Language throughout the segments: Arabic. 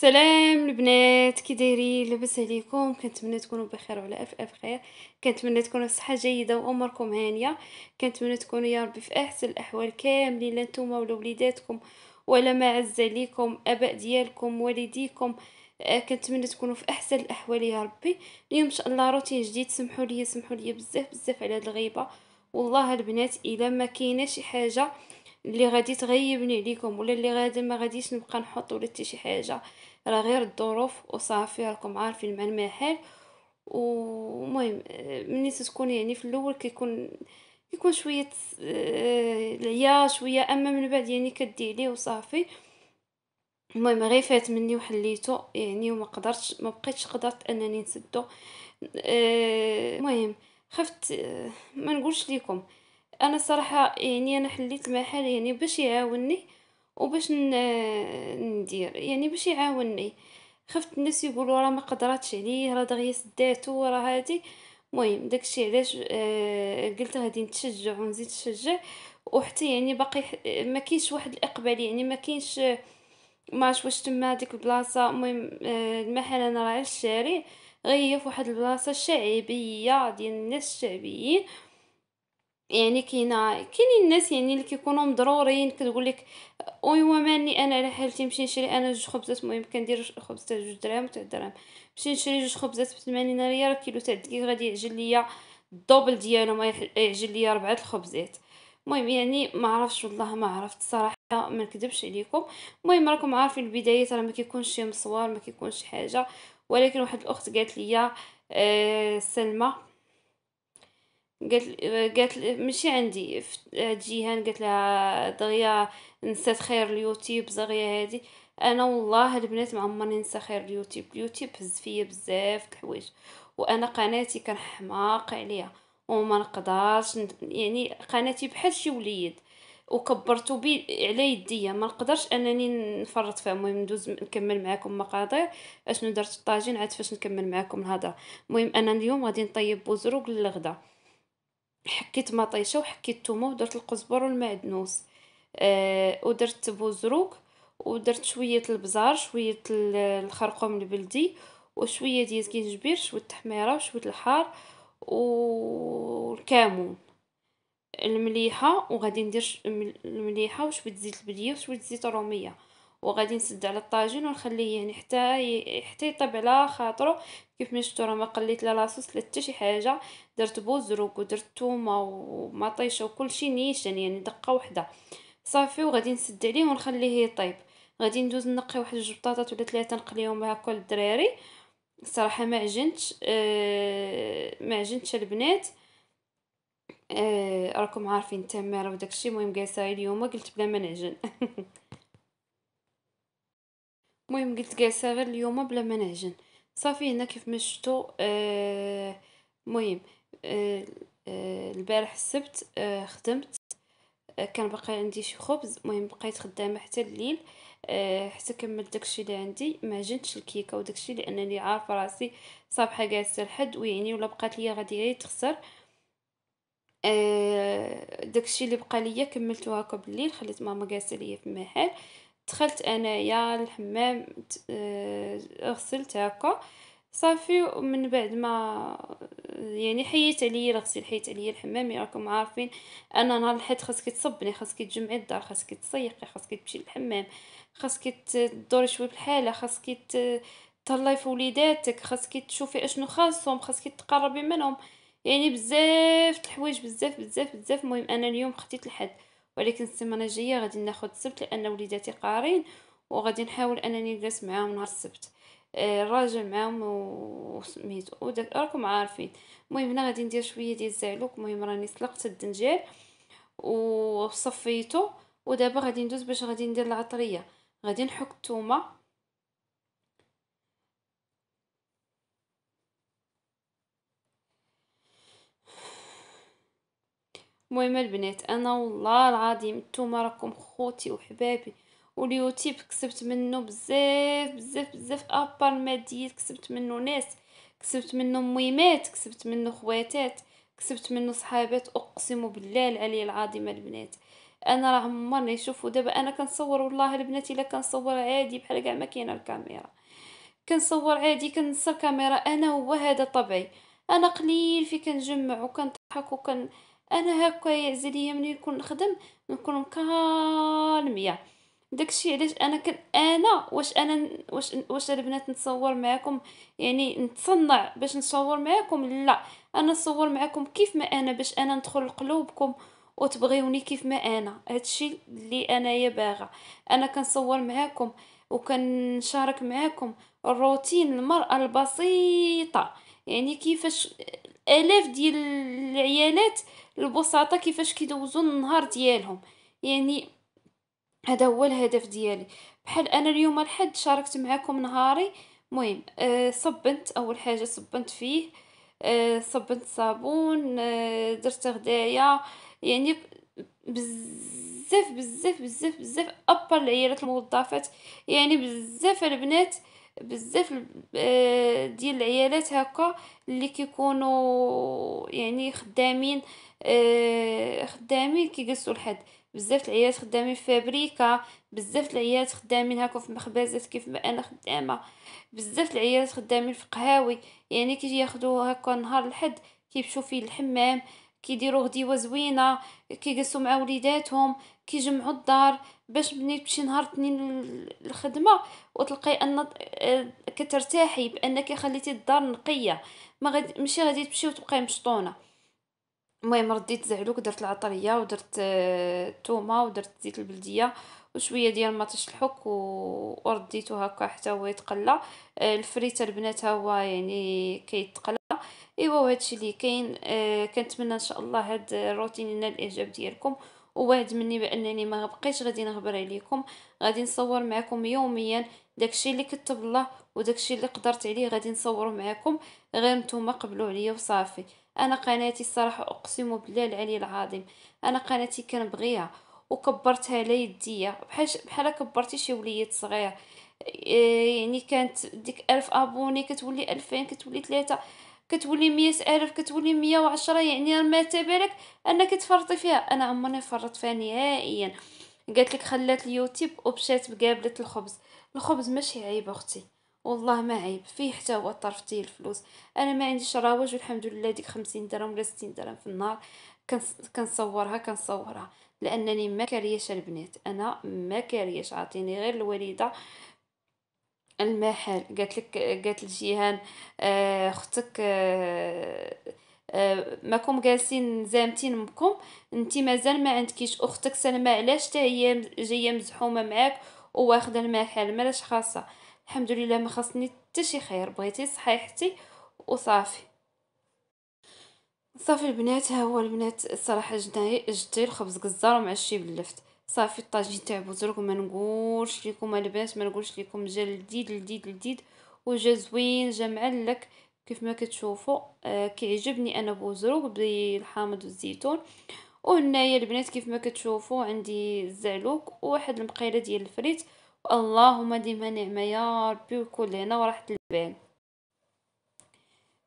سلام البنات كي دايرين لاباس عليكم كنتمنى تكونوا بخير وعلى الف الف خير كنتمنى تكونوا صحه جيده واموركم هانيه كنتمنى تكونوا يا ربي في احسن الاحوال كاملين لا نتوما ولا وليداتكم ولا ما عز عليكم اباء ديالكم والديكم آه، كنتمنى تكونوا في احسن الاحوال يا ربي اليوم ان شاء الله روتين جديد سمحوا لي سمحوا لي بزاف بزاف على هاد الغيبه والله البنات الا ما كاينه شي حاجه اللي غادي تغيبني عليكم ولا اللي غادي ما غاديش نبقى نحط ولا حتى شي حاجه راه غير الظروف وصافي راكم عارفين مع المحل ومهم ملي تكون يعني في الاول كيكون كيكون شويه آه، العيا شويه اما من بعد يعني كدي عليه وصافي المهم غير فات مني وحليته يعني وما قدرتش ما بقيتش قدرت انني نسدو آه، المهم خفت آه، ما نقولش لكم انا الصراحه يعني انا حليت المحل يعني باش يعاوني وباش ندير يعني باش يعاوني خفت الناس يقولوا راه ما قدراتش عليه راه دغيا سداتو راه هادي المهم داكشي علاش آه، قلت غادي نتشجع ونزيد نشجع وحتى يعني باقي ما كاينش واحد الاقبال يعني ما كاينش ما عرفت واش تما ديك البلاصه المهم آه، المحل انا راه على الشارع غير في واحد البلاصه شعبيه ديال الناس الشعبيين يعني كاينه كاينين الناس يعني اللي كيكونوا مضرورين كتقول لك ايوا ماني انا على حالتي نمشي نشري انا جوج خبزات المهم كندير خبز تاع جوج دراهم تاع دراهم نمشي نشري جوج خبزات ب 80 ريال كيلو تاع الدقيق غادي يعجل ليا الدوبل ديالهم إيه، يعجل ليا ربعه الخبزات المهم يعني ما عرفتش والله ما عرفت الصراحه ما نكذبش عليكم المهم راكم عارفين البدايات راه ما كيكونش شي مصور ما كيكونش حاجه ولكن واحد الاخت قالت ليا آه سلمى قالت قالت ماشي عندي جيهان قالت لها دغيا نسات خير اليوتيوب زغيا هادي انا والله البنات ما عمرني ننسى خير اليوتيوب اليوتيوب هز فيا بزاف د الحوايج وانا قناتي كنحماق عليها وما نقدرش يعني قناتي بحال شي وليد وكبرتو بي على يديا ما نقدرش انني نفرط فيها المهم ندوز نكمل معاكم مقادير اشنو درت الطاجين عاد فاش نكمل معاكم الهضره المهم انا اليوم غادي نطيب بوزروق للغدا حكيت مطيشه وحكيت الثومه ودرت القزبر والمعدنوس آه ودرت بوزروك ودرت شويه البزار شويه الخرقوم البلدي وشويه ديال الكنجبير شويه التحميره وشويه الحار والكمون المليحه وغادي ندير المليحه وشويه زيت البليه وشويه زيت الروميه وغادي نسد على الطاجين ونخليه يعني حتى حتى يطيب على خاطرو كيف ما شفتوا راه ما قليت لا لاصوص لا حتى شي حاجه درت بوزروك ودرت تومه ومطيشه وكلشي نيشان يعني دقه وحده صافي وغادي نسد عليه ونخليه يطيب غادي ندوز نقي واحد جوج بطاطات ولا ثلاثه نقليهم هكا للدراري الصراحه ما عجنتش أه ما عجنتش البنات أه راكم عارفين التماره وداكشي المهم جالسه اليوم قلت بلا ما نعجن المهم قلت جالسه غير اليوم بلا ما نعجن صافي هنا كيف ما شفتوا آه، المهم آه،, آه البارح السبت آه خدمت آه، كان باقي عندي شي خبز المهم بقيت خدامه حتى الليل حتى كملت داكشي اللي عندي ما جنتش الكيكه وداكشي لانني عارفه راسي صافحه جالسه لحد ويعني ولا بقات ليا غادي غير تخسر داكشي اللي بقى ليا كملته هكا بالليل خليت ماما جالسه ليا في المحل دخلت انايا الحمام آه، غسلت هكا صافي ومن بعد ما يعني حيت عليا الغسيل حيت عليا الحمام يعني راكم عارفين انا نهار الحيت خاصك تصبني خاصك تجمعي الدار خاصك تسيقي خاصك تمشي للحمام خاصك تدوري شوي بالحاله خاصك تهلاي في وليداتك خاصك تشوفي اشنو خاصهم خاصك تقربي منهم يعني بزاف الحوايج بزاف بزاف بزاف المهم انا اليوم خديت الحد ولكن السيمانه الجايه غادي ناخذ السبت لان وليداتي قارين وغادي نحاول انني نجلس معاهم نهار السبت الراجل آه، معاهم وسميتو وداك راكم عارفين المهم هنا غادي ندير شويه ديال الزعلوك المهم راني سلقت الدنجال وصفيته ودابا غادي ندوز باش غادي ندير العطريه غادي نحك الثومه المهم البنات انا والله العظيم نتوما راكم خوتي وحبابي واليوتيوب كسبت منه بزاف بزاف بزاف ابار ماديات كسبت منه ناس كسبت منه ميمات كسبت منه خواتات كسبت منه صحابات اقسم بالله العلي العظيم البنات انا راه عمرني شوفوا دابا انا كنصور والله البنات الا كنصور عادي بحال كاع ما كاينه الكاميرا كنصور عادي كنسى الكاميرا انا هو هذا طبعي انا قليل في كنجمع وكنضحك وكن انا هكا يعزل ليا ملي نكون نخدم نكون مكالميه داكشي علاش انا كن انا واش انا واش واش البنات نتصور معاكم يعني نتصنع باش نصور معاكم لا انا نصور معاكم كيف ما انا باش انا ندخل لقلوبكم وتبغيوني كيف ما انا هادشي اللي انايا باغا انا كنصور معاكم وكنشارك معاكم الروتين المراه البسيطه يعني كيفاش الاف ديال العيالات البساطه كيفاش كيدوزوا النهار ديالهم يعني هذا هو الهدف ديالي بحال انا اليوم الحد شاركت معكم نهاري مهم أه صبنت اول حاجه صبنت فيه أه صبنت صابون أه درت غدايا يعني بزاف بزاف بزاف بزاف ابر العيالات الموظفات يعني بزاف البنات أه بزاف آه، ديال العيالات هكا اللي كيكونوا يعني خدامين آه، خدامين كيجلسوا لحد بزاف العيالات خدامين في فابريكا بزاف العيالات خدامين هكا في مخبزات كيف ما انا خدامه بزاف العيالات خدامين في قهاوي يعني كي ياخذوا هكا نهار الحد كيمشيو فيه الحمام كيديروا غديوه زوينه كيجلسوا مع وليداتهم كيجمعوا الدار باش ملي تمشي نهار الاثنين للخدمه وتلقاي ان آه، كترتاحي بانك خليتي الدار نقيه ما غادي ماشي غادي تمشي وتبقاي مشطونه المهم رديت زعلوك درت العطريه ودرت الثومه آه، ودرت زيت البلديه وشويه ديال ما تشلحك ورديتو هكا حتى هو يتقلى آه، الفريتر البنات هو يعني كيتقلى ايوا الشيء اللي كاين كنتمنى ان شاء الله هاد الروتين ينال الاعجاب ديالكم ووعد مني بانني ما بقيتش غادي نهبر عليكم غادي نصور معكم يوميا داكشي اللي كتب الله وداكشي اللي قدرت عليه غادي نصوره معكم غير نتوما قبلوا عليا وصافي انا قناتي الصراحه اقسم بالله العلي العظيم انا قناتي كنبغيها وكبرتها على يديا بحال كبرتي شي وليد صغير إيه، يعني كانت ديك ألف ابوني كتولي ألفين كتولي ثلاثة كتولي مية ألف كتولي مية وعشرة يعني ما بالك أنك تفرطي فيها أنا عمرني فرط فيها نهائيا قالت لك خلات اليوتيوب وبشات بقابلة الخبز الخبز ماشي عيب أختي والله ما عيب فيه حتى هو طرف الفلوس انا ما عنديش رواج والحمد لله ديك خمسين درهم ولا ستين درهم في النهار كنصورها كنصورها لانني ما كارياش البنات انا ما كارياش عاطيني غير الوالده المحل قالت لك قالت لجيهان آه، اختك آه، آه، ماكم جالسين زامتين مكم انت مازال ما عندكيش اختك سلمى علاش حتى هي جايه مزحومه معاك وواخده المحل مالاش خاصه الحمد لله ما خاصني حتى شي خير بغيتي صحيحتي وصافي صافي البنات ها هو البنات الصراحه جدي الخبز قزار مع الشي باللفت صافي الطاجين تاع بوزرق وما نقولش لكم البنات ما نقولش لكم جا لذيذ لذيذ لذيذ وجا زوين جا معلك كيف ما كتشوفوا آه كيعجبني انا بوزرق بالحامض والزيتون وهنايا البنات كيف ما كتشوفوا عندي الزعلوك وواحد المقيله ديال الفريت اللهم ديما نعمه يا ربي وكل هنا وراحت البال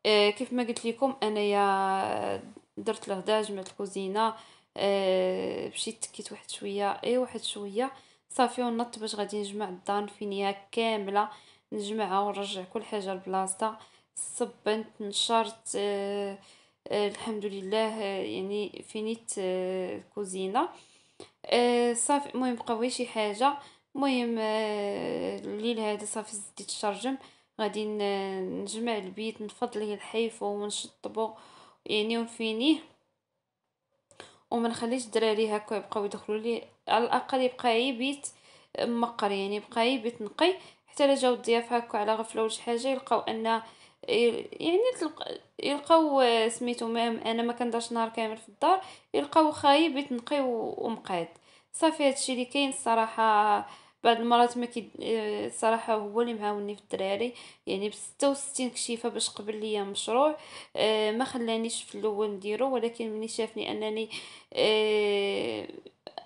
آه كيف ما قلت لكم انايا درت الغدا جمعت الكوزينه آه، مشيت تكيت واحد شويه اي واحد شويه صافي ونط باش غادي نجمع فينيا كامله نجمعها ونرجع كل حاجه لبلاصتها صبنت نشرت آه آه الحمد لله آه، يعني فينيت آه الكوزينه آه صافي المهم بقاو شي حاجه المهم آه، الليل هذا صافي زديت الشرجم غادي نجمع البيت نفض الحيف ونشطبو يعني ونفينيه وما نخليش الدراري هكا يبقاو يدخلوا لي على الاقل يبقى عي بيت مقر يعني يبقى عي بيت نقي حتى لا جاو الضياف هكا على غفله ولا شي حاجه يلقاو ان يعني يلقاو سميتو مام انا ما كندارش نهار كامل في الدار يلقاو خايب بيت نقي ومقاد صافي هادشي اللي كاين الصراحه بعض المرات ما كي الصراحه آه، هو اللي معاوني في الدراري يعني ب 66 كشيفه باش قبل ليا مشروع أه ما خلانيش في الاول نديرو ولكن ملي شافني انني أه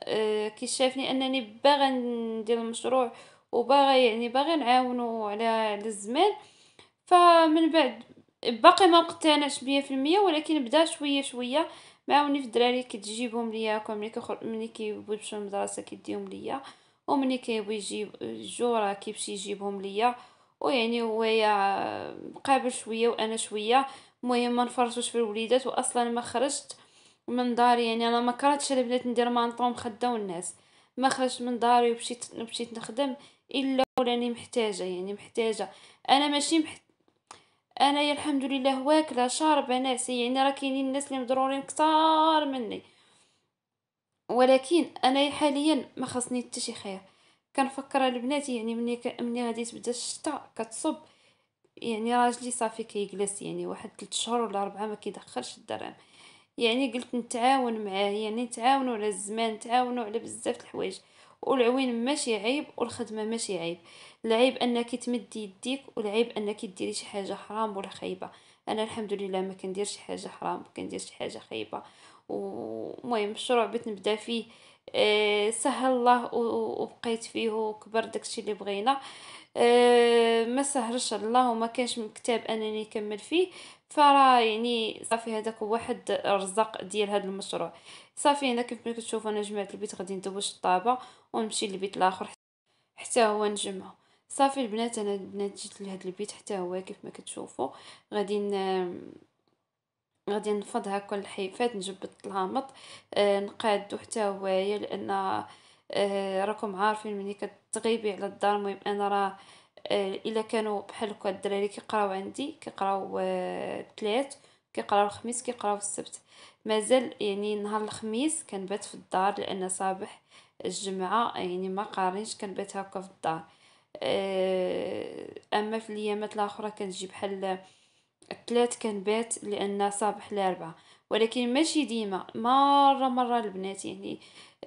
أه كي شافني انني باغا ندير المشروع وباغا يعني باغا نعاونو على الزمان فمن بعد باقي ما مقتنعش مية في المية ولكن بدا شويه شويه معاوني في الدراري كتجيبهم ليا ملي كيخرج ملي كيبوشو للمدرسة كيديهم ليا ومني كيبغي يجيب جو راه كيمشي يجيبهم ليا ويعني هو قابل شويه وانا شويه المهم ما نفرطوش في الوليدات واصلا ما خرجت من داري يعني انا ما كرهتش البنات ندير مانطو مخداو الناس ما خرجت من داري ومشيت مشيت نخدم الا ولاني محتاجه يعني محتاجه انا ماشي محت... انايا الحمد لله واكله شاربه ناسي يعني راه كاينين الناس اللي مضرورين كثار مني ولكن انا حاليا ما خصني حتى شي خير كنفكر البنات يعني ملي ملي غادي تبدا الشتا كتصب يعني راجلي صافي كيجلس يعني واحد 3 شهور ولا 4 ما كيدخلش الدرهم يعني قلت نتعاون معاه يعني نتعاونوا على الزمان نتعاونوا على بزاف الحوايج والعوين ماشي عيب والخدمه ماشي عيب العيب انك تمدي يديك والعيب انك ديري شي حاجه حرام ولا خايبه انا الحمد لله ما كنديرش حاجه حرام كندير شي حاجه خايبه ومهم مشروع بغيت نبدا فيه آه، سهل الله وبقيت فيه وكبر داكشي اللي بغينا آه، ما سهلش الله وما كانش مكتاب انني نكمل فيه فرا يعني صافي هذاك هو واحد الرزق ديال هذا المشروع صافي هنا كيف ما كتشوفوا انا جمعت البيت غادي ندوش الطابه ونمشي للبيت الاخر حتى هو نجمع صافي البنات انا البنات جيت لهاد البيت حتى هو كيف ما كتشوفوا غادي غادي نفضها كل الحيفات نجبد الهامط آه نقادو حتى هوايا لان آه، راكم عارفين ملي كتغيبي على الدار المهم انا راه آه، الا كانوا بحال هكا الدراري كيقراو عندي كيقراو الثلاث آه، كيقراو الخميس كيقراو السبت مازال يعني نهار الخميس كنبات في الدار لان صباح الجمعه يعني ما قارينش كنبات هكا في الدار اما في الايامات الاخرى كنجي بحال كان كنبات لان صباح الاربعاء ولكن ماشي ديما مره مره البنات يعني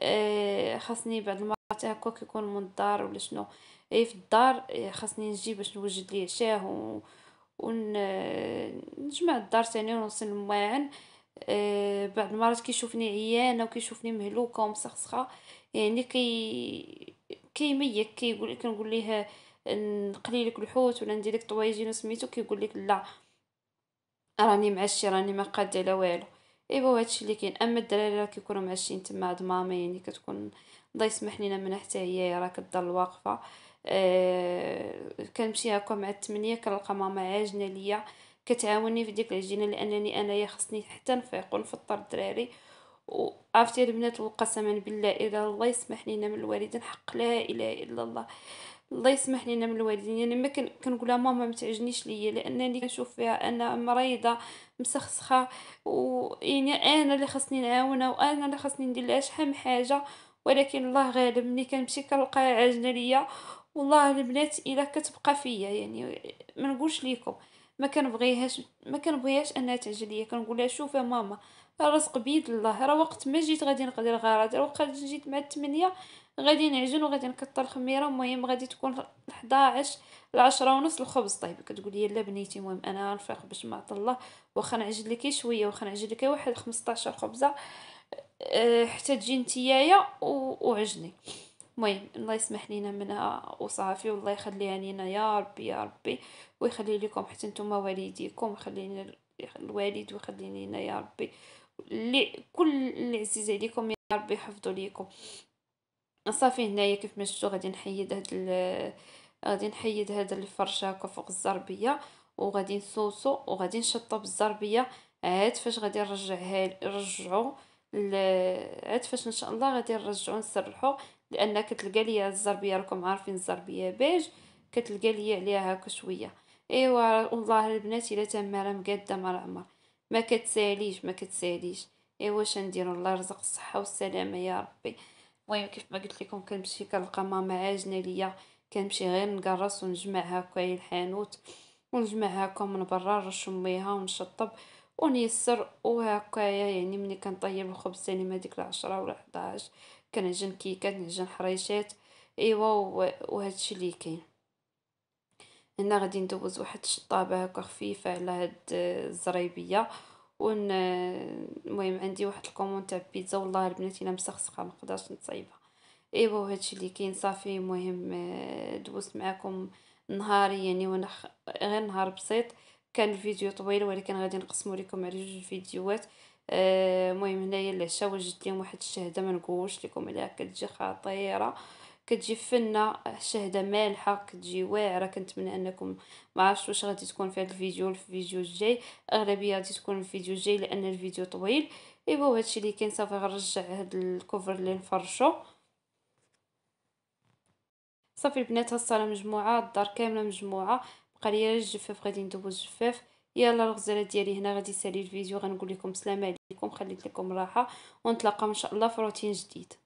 آه، خاصني بعض المرات هكا كيكون من الدار ولا شنو اي في الدار آه، خاصني نجي باش نوجد ليه شاه و... ونجمع الدار ثاني ونوصل معا آه بعض المرات كيشوفني عيانه وكيشوفني مهلوكه ومسخسخه يعني كي كيميك كيقول كنقول ليه آه، نقلي لك الحوت ولا ندير لك طويجين وسميتو كيقول لك لا راني معشي راني ما قادة على والو ايوا هادشي اللي كاين اما الدراري راه كيكونوا معشين تما عند مامي يعني كتكون الله يسمح لينا منها حتى هي راه كضل واقفه أه كنمشي هكا مع الثمانية كنلقى ماما عاجنه ليا كتعاوني في ديك العجينه لانني انايا خصني حتى نفيق ونفطر الدراري وافتي البنات وقسما بالله اذا الله يسمح لينا من الوالدين حق لا اله الا الله الله يسمح لينا من الوالدين يعني ما كنقولها ماما ما تعجنيش ليا لانني كنشوف فيها انا مريضه مسخسخه ويعني انا اللي خاصني نعاونها وانا اللي خاصني ندير لها شحال من حاجه ولكن الله غالب ملي كنمشي كنلقى عاجنه ليا والله البنات الا كتبقى فيا يعني ما نقولش ليكم ما كنبغيهاش ما كنبغيهاش انها تعجل ليا كنقول لها شوفي ماما الرزق بيد الله راه وقت ما جيت غادي نقضي الغرض راه وقت جيت مع الثمانية غادي نعجن وغادي نكثر الخميره المهم غادي تكون 11 ل 10 ونص الخبز طيب كتقول لي لا بنيتي المهم انا غنفيق باش ما الله واخا نعجن لك شويه واخا نعجن لك واحد 15 خبزه أه، حتى تجي نتيايا وعجني المهم الله يسمح لينا منها وصافي والله يخليها لينا يا ربي يا ربي ويخلي لكم حتى نتوما والديكم يخلينا الوالد ويخلي لينا يا ربي اللي كل اللي عزيز عليكم يا ربي يحفظوا ليكم صافي هنايا كيف ما شفتوا غادي نحيد هاد غادي نحيد هاد الفرشه هكا فوق الزربيه وغادي نصوصو وغادي نشطو بالزربيه عاد فاش غادي نرجعها نرجعو عاد فاش ان شاء الله غادي نرجعو نسرحو لان كتلقى ليا الزربيه راكم عارفين الزربيه بيج كتلقى ليا عليها هكا شويه ايوا والله البنات الا تما راه مقاده مع العمر ما كتساليش ما كتساليش ايوا واش ندير الله يرزق الصحه والسلامه يا ربي المهم كيف ما قلت لكم كنمشي كنلقى ماما عاجنه ليا كنمشي غير نقرص ونجمع هكا الحانوت ونجمع هكا من برا نشميها ونشطب ونيسر وهكايا يعني ملي كنطيب الخبز ثاني ما ديك العشرة ولا 11 كنعجن كيكات نعجن حريشات ايوا وهادشي اللي كاين هنا غادي ندوز واحد الشطابه هكا خفيفه على هاد الزريبيه ون المهم عندي واحد الكومون تاع بيتزا والله البنات الا مسخسخه ما نقدرش نصايبها ايوا الشيء اللي كاين صافي المهم دوزت معكم نهاري يعني وانا غير نهار بسيط كان الفيديو طويل ولكن غادي نقسمه لكم على جوج فيديوهات آه، المهم هنايا العشاء وجدت لهم واحد الشهده ما نقولش لكم عليها كتجي خطيره كتجي فنه شهده مالحه كتجي واعره كنتمنى انكم ما عرفتش واش غادي تكون في هذا الفيديو الفيديو الجاي اغلبيه غادي تكون في الفيديو الجاي لان الفيديو طويل ايوا هادشي اللي كاين صافي غنرجع هاد الكوفر اللي نفرشو صافي البنات ها الصاله مجموعه الدار كامله مجموعه بقى ليا الجفاف غادي ندوز الجفاف يلا الغزاله ديالي هنا غادي يسالي الفيديو غنقول لكم السلام عليكم خليت لكم راحه ونتلاقاو ان شاء الله في روتين جديد